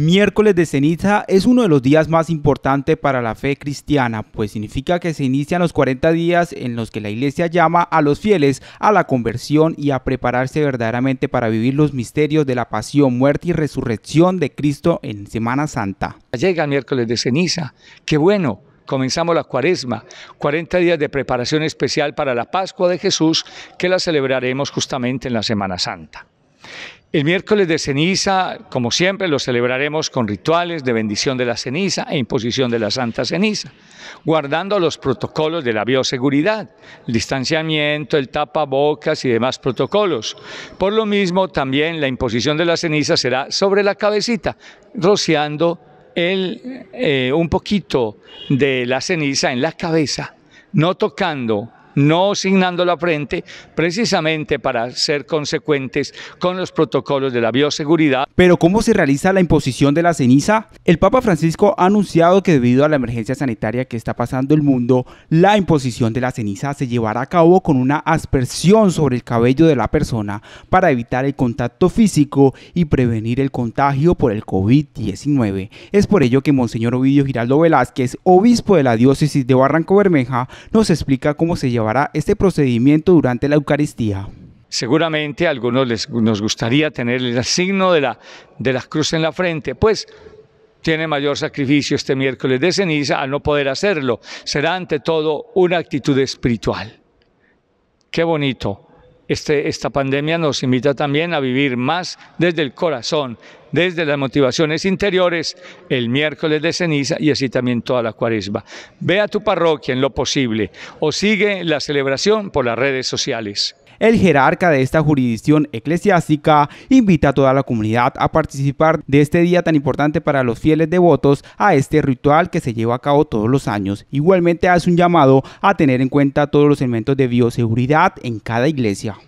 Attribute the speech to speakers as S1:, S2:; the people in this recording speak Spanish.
S1: Miércoles de ceniza es uno de los días más importantes para la fe cristiana, pues significa que se inician los 40 días en los que la iglesia llama a los fieles a la conversión y a prepararse verdaderamente para vivir los misterios de la pasión, muerte y resurrección
S2: de Cristo en Semana Santa. Llega el miércoles de ceniza, qué bueno, comenzamos la cuaresma, 40 días de preparación especial para la Pascua de Jesús que la celebraremos justamente en la Semana Santa. El miércoles de ceniza, como siempre, lo celebraremos con rituales de bendición de la ceniza e imposición de la santa ceniza, guardando los protocolos de la bioseguridad, el distanciamiento, el tapabocas y demás protocolos. Por lo mismo, también la imposición de la ceniza será sobre la cabecita, rociando eh, un poquito de la ceniza en la cabeza, no tocando no signando la frente, precisamente para ser consecuentes con los protocolos de la bioseguridad. Pero ¿cómo se realiza
S1: la imposición de la ceniza? El Papa Francisco ha anunciado que debido a la emergencia sanitaria que está pasando el mundo, la imposición de la ceniza se llevará a cabo con una aspersión sobre el cabello de la persona para evitar el contacto físico y prevenir el contagio por el COVID-19. Es por ello que Monseñor Ovidio Giraldo Velázquez, obispo de la diócesis de Barranco Bermeja, nos explica cómo se lleva este procedimiento durante la Eucaristía.
S2: Seguramente a algunos les, nos gustaría tener el signo de la, de la cruz en la frente, pues tiene mayor sacrificio este miércoles de ceniza al no poder hacerlo. Será ante todo una actitud espiritual. Qué bonito este, esta pandemia nos invita también a vivir más desde el corazón, desde las motivaciones interiores, el miércoles de ceniza y así también toda la cuaresma. Ve a tu parroquia en lo posible o sigue la celebración por las redes sociales el
S1: jerarca de esta jurisdicción eclesiástica invita a toda la comunidad a participar de este día tan importante para los fieles devotos a este ritual que se lleva a cabo todos los años. Igualmente hace un llamado a tener en cuenta todos los elementos de bioseguridad en cada iglesia.